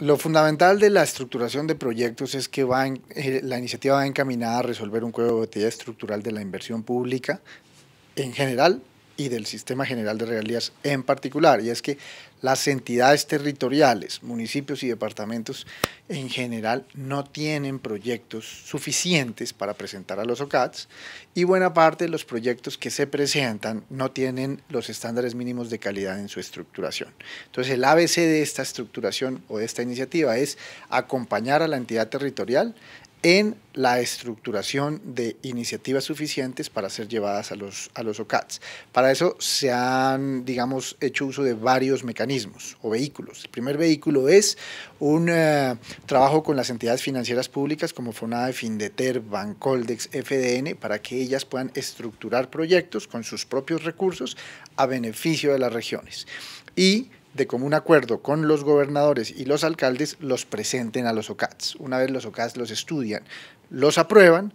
Lo fundamental de la estructuración de proyectos es que va eh, la iniciativa va encaminada a resolver un cuello de botella estructural de la inversión pública en general y del Sistema General de Regalías en particular, y es que las entidades territoriales, municipios y departamentos en general no tienen proyectos suficientes para presentar a los OCATs y buena parte de los proyectos que se presentan no tienen los estándares mínimos de calidad en su estructuración. Entonces el ABC de esta estructuración o de esta iniciativa es acompañar a la entidad territorial en la estructuración de iniciativas suficientes para ser llevadas a los, a los OCATs. Para eso se han, digamos, hecho uso de varios mecanismos o vehículos. El primer vehículo es un eh, trabajo con las entidades financieras públicas como FONADE, FINDETER, Bancoldex, FDN, para que ellas puedan estructurar proyectos con sus propios recursos a beneficio de las regiones. Y de común acuerdo con los gobernadores y los alcaldes, los presenten a los OCATs. Una vez los OCATs los estudian, los aprueban,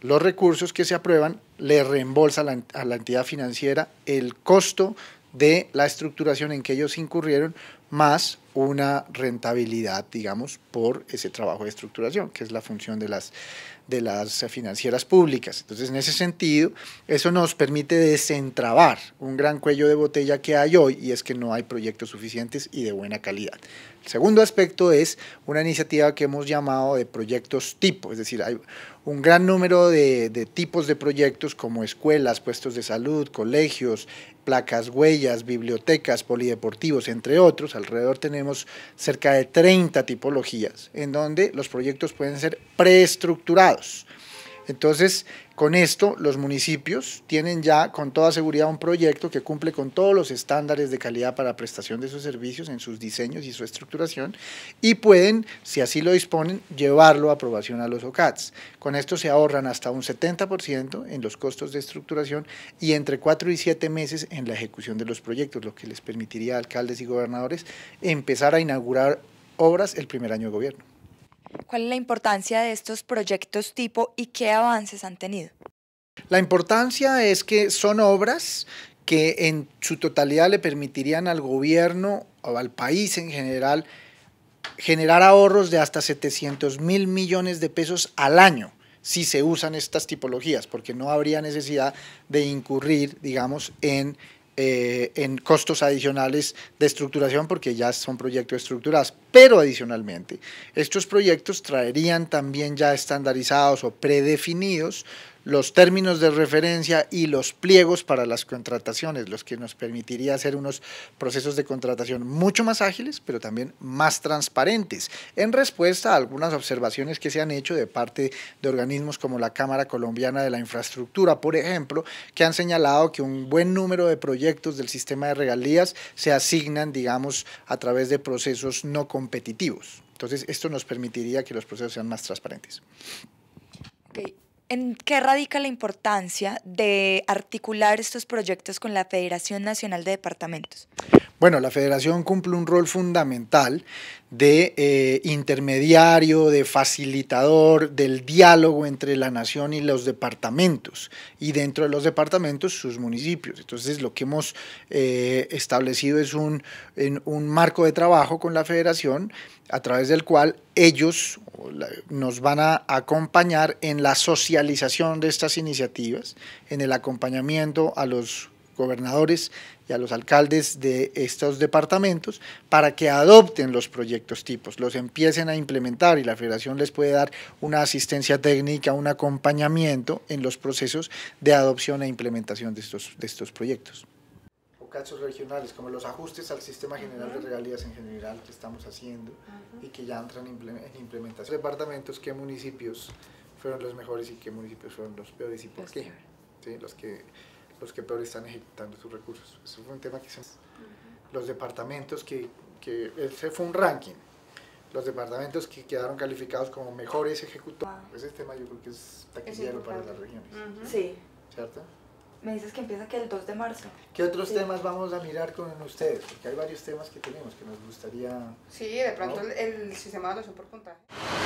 los recursos que se aprueban le reembolsa a la entidad financiera el costo de la estructuración en que ellos incurrieron más una rentabilidad, digamos, por ese trabajo de estructuración, que es la función de las, de las financieras públicas. Entonces, en ese sentido, eso nos permite desentrabar un gran cuello de botella que hay hoy y es que no hay proyectos suficientes y de buena calidad. El segundo aspecto es una iniciativa que hemos llamado de proyectos tipo, es decir, hay un gran número de, de tipos de proyectos como escuelas, puestos de salud, colegios, placas huellas, bibliotecas, polideportivos, entre otros, alrededor tenemos cerca de 30 tipologías, en donde los proyectos pueden ser preestructurados. Entonces, con esto, los municipios tienen ya con toda seguridad un proyecto que cumple con todos los estándares de calidad para prestación de sus servicios en sus diseños y su estructuración y pueden, si así lo disponen, llevarlo a aprobación a los OCATs. Con esto se ahorran hasta un 70% en los costos de estructuración y entre 4 y 7 meses en la ejecución de los proyectos, lo que les permitiría a alcaldes y gobernadores empezar a inaugurar obras el primer año de gobierno. ¿Cuál es la importancia de estos proyectos tipo y qué avances han tenido? La importancia es que son obras que en su totalidad le permitirían al gobierno o al país en general generar ahorros de hasta 700 mil millones de pesos al año si se usan estas tipologías, porque no habría necesidad de incurrir, digamos, en, eh, en costos adicionales de estructuración, porque ya son proyectos estructurados. Pero adicionalmente, estos proyectos traerían también ya estandarizados o predefinidos los términos de referencia y los pliegos para las contrataciones, los que nos permitiría hacer unos procesos de contratación mucho más ágiles, pero también más transparentes, en respuesta a algunas observaciones que se han hecho de parte de organismos como la Cámara Colombiana de la Infraestructura, por ejemplo, que han señalado que un buen número de proyectos del sistema de regalías se asignan, digamos, a través de procesos no competitivos. Entonces, esto nos permitiría que los procesos sean más transparentes. ¿En qué radica la importancia de articular estos proyectos con la Federación Nacional de Departamentos? Bueno, la federación cumple un rol fundamental de eh, intermediario, de facilitador del diálogo entre la nación y los departamentos y dentro de los departamentos sus municipios. Entonces lo que hemos eh, establecido es un, un marco de trabajo con la federación a través del cual ellos nos van a acompañar en la socialización de estas iniciativas, en el acompañamiento a los gobernadores y a los alcaldes de estos departamentos para que adopten los proyectos tipos, los empiecen a implementar y la federación les puede dar una asistencia técnica, un acompañamiento en los procesos de adopción e implementación de estos, proyectos regionales, como los ajustes al sistema general de regalías en general que estamos haciendo y que ya entran en implementación. Departamentos, qué municipios fueron los mejores y qué municipios fueron los peores y por los qué. ¿Sí? Los, que, los que peor están ejecutando sus recursos. Eso fue un tema que Los departamentos que, que... Ese fue un ranking. Los departamentos que quedaron calificados como mejores ejecutores. Pues ese tema yo creo que es taquillero para las regiones. Sí. ¿Cierto? Me dices que empieza que el 2 de marzo. ¿Qué otros temas vamos a mirar con ustedes? Porque hay varios temas que tenemos que nos gustaría... Sí, de pronto el, sistema de adopción por